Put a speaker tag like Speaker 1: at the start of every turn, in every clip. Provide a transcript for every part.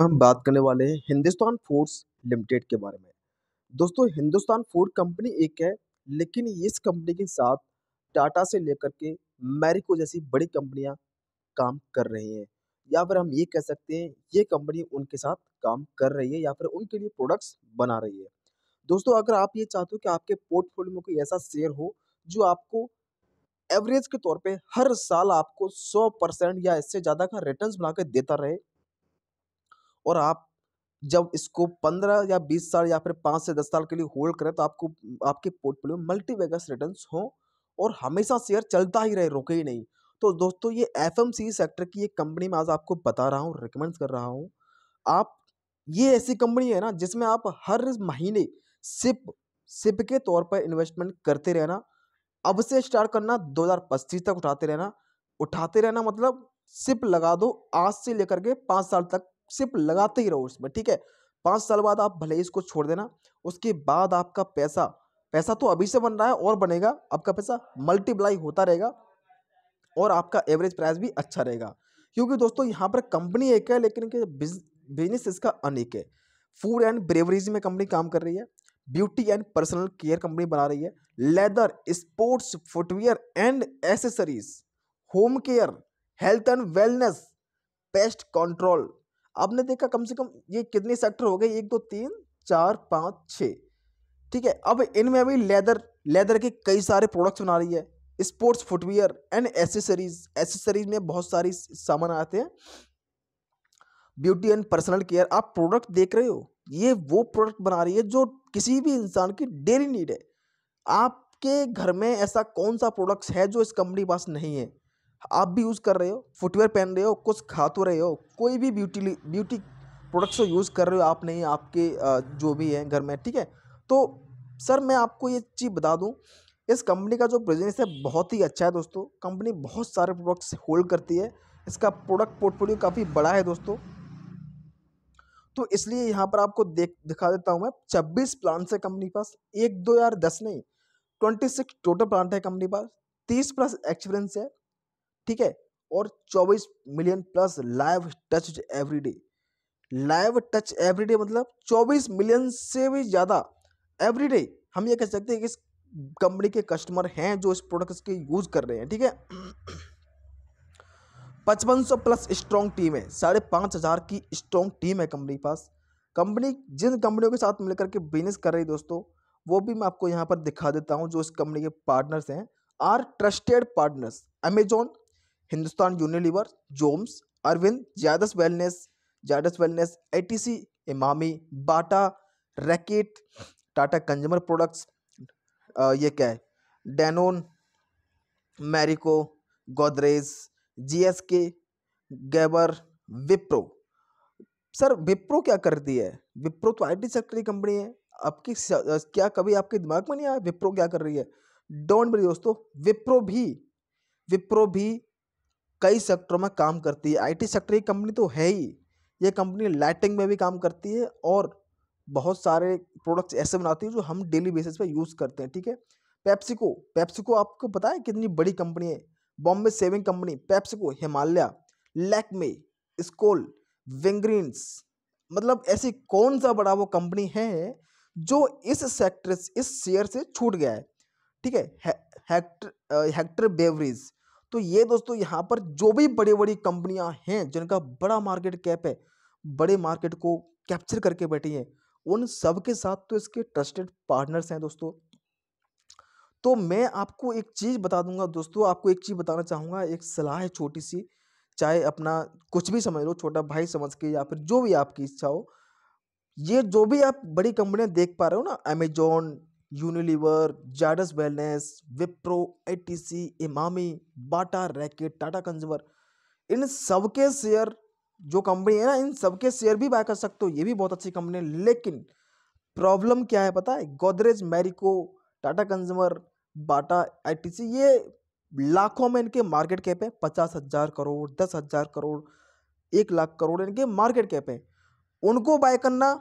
Speaker 1: हम बात करने वाले हैं हिंदुस्तान फूड्स लिमिटेड के बारे में दोस्तों हिंदुस्तान फूड कंपनी एक है लेकिन इस कंपनी के साथ टाटा से लेकर के मैरिको जैसी बड़ी कंपनियां काम कर रही हैं या फिर हम ये कह सकते हैं ये कंपनी उनके साथ काम कर रही है या फिर उनके लिए प्रोडक्ट्स बना रही है दोस्तों अगर आप ये चाहते हो कि आपके पोर्टफोलियो में कोई ऐसा शेयर हो जो आपको एवरेज के तौर पे हर साल आपको 100 परसेंट या इससे ज़्यादा का रिटर्न्स बना देता रहे और आप जब इसको पंद्रह या बीस साल या फिर पाँच से दस साल के लिए होल्ड करें तो आपको आपके पोर्टफोलियो में मल्टीवेगस रिटर्न हो और हमेशा शेयर चलता ही रहे रुके ही नहीं तो दोस्तों ये एफ सेक्टर की एक कंपनी में आज आपको बता रहा हूँ रिकमेंड कर रहा हूँ आप ये ऐसी कंपनी है ना जिसमें आप हर महीने सिप सिप के तौर पर इन्वेस्टमेंट करते रहना अब से स्टार्ट करना दो तक उठाते रहना उठाते रहना मतलब सिप लगा दो आज से लेकर के पाँच साल तक सिर्फ लगाते ही रहो उसमें ठीक है पाँच साल बाद आप भले इसको छोड़ देना उसके बाद आपका पैसा पैसा तो अभी से बन रहा है और बनेगा आपका पैसा मल्टीप्लाई होता रहेगा और आपका एवरेज प्राइस भी अच्छा रहेगा क्योंकि दोस्तों यहाँ पर कंपनी एक है लेकिन बिजनेस इसका अनेक है फूड एंड ब्रेवरीज में कंपनी काम कर रही है beauty and personal care company बना रही है leather sports footwear and accessories home care health and wellness pest control आपने देखा कम से कम ये कितने सेक्टर हो गए एक दो तीन चार पाँच छः ठीक है अब इनमें अभी लेदर लेदर के कई सारे प्रोडक्ट्स बना रही है sports footwear and accessories accessories में बहुत सारी सामान आते हैं ब्यूटी एंड पर्सनल केयर आप प्रोडक्ट देख रहे हो ये वो प्रोडक्ट बना रही है जो किसी भी इंसान की डेली नीड है आपके घर में ऐसा कौन सा प्रोडक्ट्स है जो इस कंपनी के पास नहीं है आप भी यूज़ कर रहे हो फुटवेयर पहन रहे हो कुछ खा तो रहे हो कोई भी ब्यूटी ब्यूटी प्रोडक्ट्स यूज़ कर रहे हो आप नहीं आपके जो भी है घर में ठीक है तो सर मैं आपको ये चीज़ बता दूँ इस कंपनी का जो बिजनेस है बहुत ही अच्छा है दोस्तों कंपनी बहुत सारे प्रोडक्ट्स होल्ड करती है इसका प्रोडक्ट पोर्टफोलियो काफ़ी बड़ा है दोस्तों तो इसलिए यहाँ पर आपको देख दिखा देता हूँ मैं छब्बीस प्लांट्स है कंपनी पास एक दो यार दस नहीं ट्वेंटी सिक्स टोटल प्लांट है कंपनी पास तीस प्लस एक्सपीरियंस है ठीक है और 24 million plus live touch every day live touch every day मतलब 24 मिलियन से भी ज़्यादा एवरी डे हम ये कह सकते हैं कि इस कंपनी के कस्टमर हैं जो इस प्रोडक्ट्स के यूज़ कर रहे हैं ठीक है पचपन सौ प्लस स्ट्रॉन्ग टीम है साढ़े पाँच हज़ार की स्ट्रॉन्ग टीम है कंपनी के पास कंपनी जिन कंपनियों के साथ मिलकर के बिजनेस कर रही है दोस्तों वो भी मैं आपको यहाँ पर दिखा देता हूँ जो इस कंपनी के पार्टनर्स हैं our trusted partners Amazon Hindustan Unilever जोम्स Arvind Zydus wellness Zydus wellness ITC Emami Bata Reckitt Tata consumer products ये क्या है डेनोन मैरिको गोदरेज जीएसके गैबर विप्रो सर विप्रो क्या करती है विप्रो तो आईटी सेक्टर की कंपनी है आपकी क्या कभी आपके दिमाग में नहीं आया विप्रो क्या कर रही है डोंट बी दोस्तों विप्रो भी विप्रो भी कई सेक्टरों में काम करती है आईटी सेक्टर की कंपनी तो है ही ये कंपनी लाइटिंग में भी काम करती है और बहुत सारे प्रोडक्ट्स ऐसे बनाती है जो हम डेली बेसिस पर यूज़ करते हैं ठीक है पेप्सिको पेप्सिको आपको पता है कितनी बड़ी कंपनी है Bombay shaving company PepsiCo Himalaya Lakme स्कोल विंग्रीन्स मतलब ऐसी कौन सा बड़ा वो कंपनी है जो इस सेक्टर इस शेयर से छूट गया है ठीक है हेक्टर हेक्टर बेवरीज तो ये दोस्तों यहाँ पर जो भी बड़ी बड़ी कंपनियाँ हैं जिनका बड़ा मार्केट कैप है बड़े मार्केट को कैप्चर करके बैठी हैं उन सब के साथ तो इसके ट्रस्टेड पार्टनर्स हैं दोस्तों तो मैं आपको एक चीज़ बता दूंगा दोस्तों आपको एक चीज़ बताना चाहूँगा एक सलाह है छोटी सी चाहे अपना कुछ भी समझ लो छोटा भाई समझ के या फिर जो भी आपकी इच्छा हो ये जो भी आप बड़ी कंपनियाँ देख पा रहे हो ना Amazon Unilever Zydus wellness Wipro ITC Emami Bata Reckitt Tata consumer इन सबके शेयर जो कंपनी है ना इन सबके शेयर भी बाय कर सकते हो ये भी बहुत अच्छी कंपनी है लेकिन प्रॉब्लम क्या है पता है Godrej Marico Tata consumer Bata ITC ये लाखों में इनके मार्केट कैप है पचास हज़ार करोड़ दस हज़ार करोड़ एक लाख करोड़ इनके मार्केट कैप है उनको बाय करना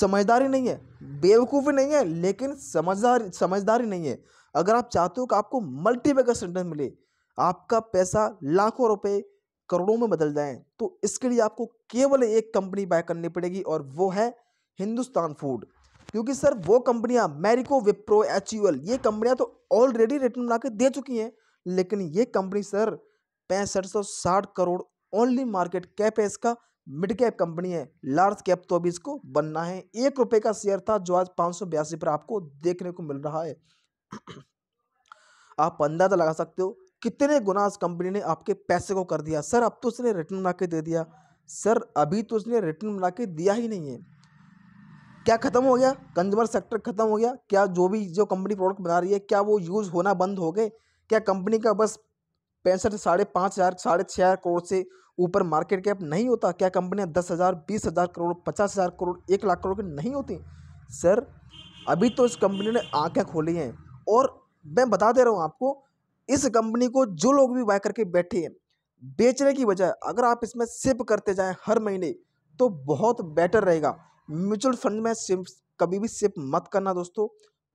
Speaker 1: समझदारी नहीं है बेवकूफ़ी नहीं है लेकिन समझदार समझदारी नहीं है अगर आप चाहते हो कि आपको मल्टीबैगर सेंटेंस मिले आपका पैसा लाखों रुपए करोड़ों में बदल जाए तो इसके लिए आपको केवल एक कंपनी बाय करनी पड़ेगी और वो है हिंदुस्तान फूड क्योंकि सर वो कंपनियां मैरिको विप्रो एच ये कंपनियां तो ऑलरेडी रिटर्न बना के दे चुकी हैं लेकिन ये कंपनी सर पैंसठ सौ साठ करोड़ ओनली मार्केट कैप है इसका मिड कैप कंपनी है लार्ज कैप तो अभी इसको बनना है एक रुपए का शेयर था जो आज पाँच सौ बयासी पर आपको देखने को मिल रहा है आप अंदाजा लगा सकते हो कितने गुना इस कंपनी ने आपके पैसे को कर दिया सर अब तो उसने रिटर्न बना के दे दिया सर अभी तो उसने रिटर्न बना के दिया ही नहीं है क्या खत्म हो गया कंज्यूमर सेक्टर खत्म हो गया क्या जो भी जो कंपनी प्रोडक्ट बना रही है क्या वो यूज़ होना बंद हो गए क्या कंपनी का बस पैंसठ साढ़े पाँच हज़ार साढ़े छः हज़ार करोड़ से ऊपर मार्केट कैप नहीं होता क्या कंपनियाँ दस हज़ार बीस हज़ार करोड़ पचास हज़ार करोड़ एक लाख करोड़ की नहीं होती सर अभी तो इस कंपनी ने आंखें खोली हैं और मैं बता दे रहा हूँ आपको इस कंपनी को जो लोग भी बाय करके बैठे हैं बेचने की बजाय अगर आप इसमें सिप करते जाएँ हर महीने तो बहुत बेटर रहेगा म्यूचुअल फंड में सिप कभी भी सिप मत करना दोस्तों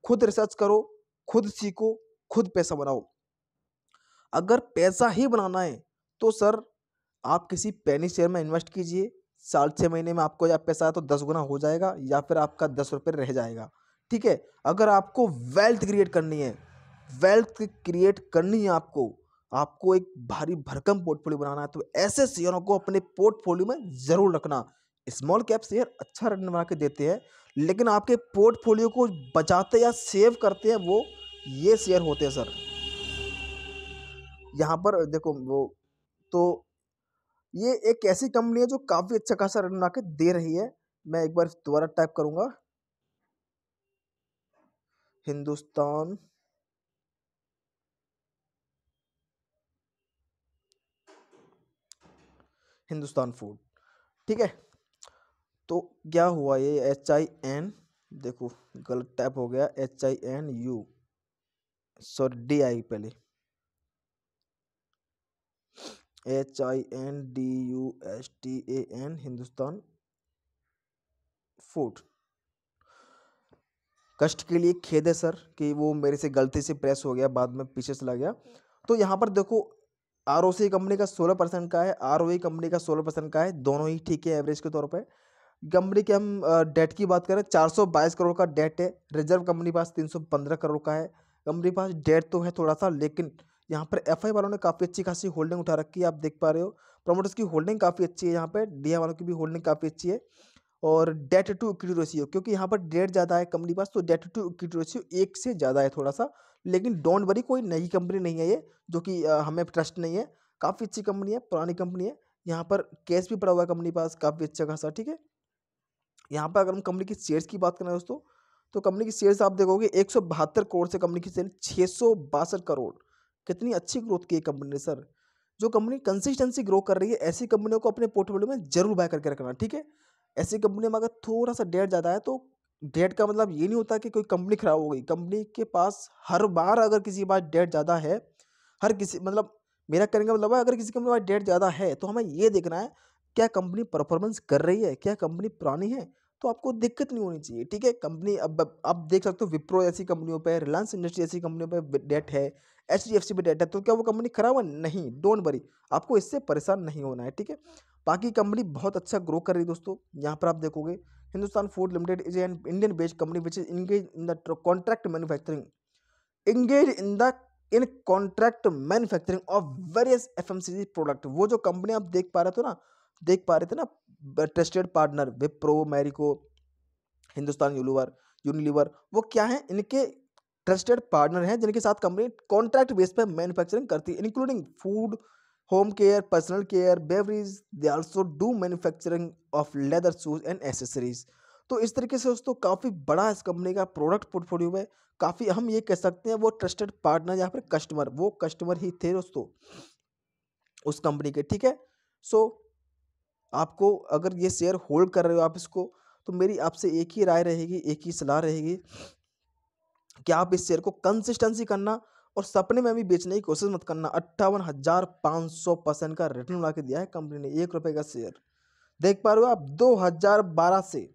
Speaker 1: खुद रिसर्च करो खुद सीखो खुद पैसा बनाओ अगर पैसा ही बनाना है तो सर आप किसी पैनी शेयर में इन्वेस्ट कीजिए साल छः महीने में आपको या पैसा तो दस गुना हो जाएगा या फिर आपका दस रुपये रह जाएगा ठीक है अगर आपको वेल्थ क्रिएट करनी है वेल्थ क्रिएट करनी है आपको आपको एक भारी भरकम पोर्टफोलियो बनाना है तो ऐसे शेयरों को अपने पोर्टफोलियो में ज़रूर रखना स्मॉल कैप शेयर अच्छा रिटर्न बना के देते हैं लेकिन आपके पोर्टफोलियो को बचाते या सेव करते हैं वो ये शेयर होते हैं सर यहाँ पर देखो वो तो ये एक ऐसी कंपनी है जो काफ़ी अच्छा खासा रन बना के दे रही है मैं एक बार दोबारा टाइप करूंगा हिंदुस्तान हिंदुस्तान फूड ठीक है तो क्या हुआ ये एच आई एन देखो गलत टाइप हो गया H I N U sorry D I पहले H I N D U S T A N Hindustan food कष्ट के लिए खेद है सर कि वो मेरे से गलती से प्रेस हो गया बाद में पीछे चला गया तो यहाँ पर देखो आर कंपनी का सोलह परसेंट का है आर e कंपनी का सोलह परसेंट का है दोनों ही ठीक है एवरेज के तौर पर कंपनी के हम डेट की बात करें चार बाईस करोड़ का डेट है रिजर्व कंपनी पास तीन सौ पंद्रह करोड़ का है कंपनी पास डेट तो है थोड़ा सा लेकिन यहाँ पर एफ वालों ने काफ़ी अच्छी खासी होल्डिंग उठा रखी है आप देख पा रहे हो प्रोमोटर्स की होल्डिंग काफ़ी अच्छी है यहाँ पर डी वालों की भी होल्डिंग काफ़ी अच्छी है और डेट टू इक्विटी रेशियो क्योंकि यहाँ पर डेट ज़्यादा है कंपनी पास तो डेट टू इक्विटी रेशियो एक से ज़्यादा है थोड़ा सा लेकिन डोंट वरी कोई नई कंपनी नहीं है ये जो कि हमें ट्रस्ट नहीं है काफ़ी अच्छी कंपनी है पुरानी कंपनी है यहाँ पर कैश भी पड़ा हुआ है कंपनी पास काफ़ी अच्छा खासा ठीक है यहाँ पर अगर हम कंपनी की शेयर्स की बात करें दोस्तों तो कंपनी की शेयर्स आप देखोगे एक करोड़ से कंपनी की शेयर छः करोड़ कितनी अच्छी ग्रोथ की है कंपनी ने सर जो कंपनी कंसिस्टेंसी ग्रो कर रही है ऐसी कंपनियों को अपने पोर्टफोलियो में जरूर बाय करके रखना ठीक है ऐसी कंपनी में अगर थोड़ा सा डेट ज़्यादा है तो डेट का मतलब ये नहीं होता कि कोई कंपनी खराब हो गई कंपनी के पास हर बार अगर किसी के पास डेट ज़्यादा है हर किसी मतलब मेरा कहने का मतलब है अगर किसी कंपनी के पास डेट ज़्यादा है तो हमें ये देखना है क्या कंपनी परफॉर्मेंस कर रही है क्या कंपनी पुरानी है तो आपको दिक्कत नहीं होनी चाहिए ठीक है कंपनी अब आप देख सकते हो विप्रो ऐसी कंपनियों पर रिलायंस इंडस्ट्री ऐसी कंपनियों पर डेट है एच डी एफ सी में डेट है तो क्या वो कंपनी खराब है नहीं डोंट वरी आपको इससे परेशान नहीं होना है ठीक है बाकी कंपनी बहुत अच्छा ग्रो कर रही है दोस्तों यहाँ पर आप देखोगे Hindustan food limited is an Indian based company which is engage in the contract manufacturing engage in the in contract manufacturing of various F product वो जो कंपनी आप देख पा रहे थे ना देख पा रहे थे ना trusted partner Wipro Marico Hindustan Unilever Unilever वो क्या है इनके ट्रस्टेड पार्टनर हैं जिनके साथ कंपनी कॉन्ट्रैक्ट बेस पर मैन्युफैक्चरिंग करती है including food home care personal care beverage they also do manufacturing of leather shoes and accessories तो इस तरीके से दोस्तों काफ़ी बड़ा इस कंपनी का प्रोडक्ट पोर्टफोलियो है काफ़ी हम ये कह सकते हैं वो ट्रस्टेड पार्टनर यहाँ पर कस्टमर वो कस्टमर ही थे दोस्तों उस कंपनी के ठीक है सो so, आपको अगर ये शेयर होल्ड कर रहे हो आप इसको तो मेरी आपसे एक ही राय रहेगी एक ही सलाह रहेगी कि आप इस शेयर को कंसिस्टेंसी करना और सपने में भी बेचने की कोशिश मत करना अट्ठावन हज़ार पाँच सौ परसेंट का रिटर्न बना के दिया है कंपनी ने एक रुपये का शेयर देख पा रहे हो आप दो हजार बारह से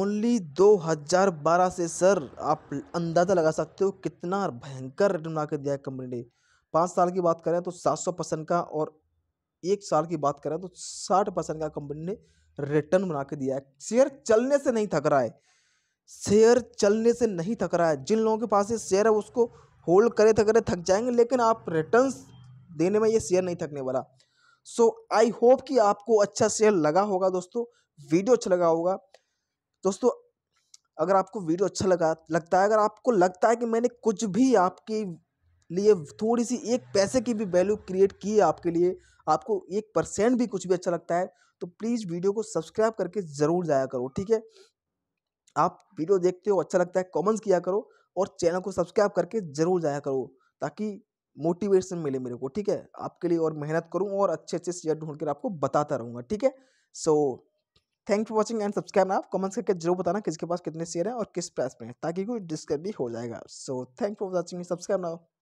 Speaker 1: ओनली दो हजार बारह से सर आप अंदाज़ा लगा सकते हो कितना भयंकर रिटर्न बना के दिया है कंपनी ने पाँच साल की बात करें तो सात सौ परसेंट का और एक साल की बात करें तो साठ परसेंट का कंपनी ने रिटर्न बना के दिया है शेयर चलने से नहीं थक रहा है शेयर चलने से नहीं थक रहा है जिन लोगों के पास ये शेयर है उसको होल्ड करे थक रहे थक जाएंगे लेकिन आप रिटर्न देने में ये शेयर नहीं थकने वाला सो आई होप कि आपको अच्छा शेयर लगा होगा दोस्तों वीडियो अच्छा लगा होगा दोस्तों अगर आपको वीडियो अच्छा लगा लगता है अगर आपको लगता है कि मैंने कुछ भी आपके लिए थोड़ी सी एक पैसे की भी वैल्यू क्रिएट की है आपके लिए आपको एक परसेंट भी कुछ भी अच्छा लगता है तो प्लीज़ वीडियो को सब्सक्राइब करके ज़रूर जाया करो ठीक है आप वीडियो देखते हो अच्छा लगता है कॉमेंट्स किया करो और चैनल को सब्सक्राइब करके ज़रूर जाया करो ताकि मोटिवेशन मिले मेरे को ठीक है आपके लिए और मेहनत करूँ और अच्छे अच्छे शेयर ढूंढ कर आपको बताता रहूँगा ठीक है so thank for watching and subscribe ना आप कमेंट्स करके जरूर बताना किसके पास कितने शेयर हैं और किस प्राइस में है ताकि कोई डिस्कस भी हो जाएगा so thank for watching subscribe ना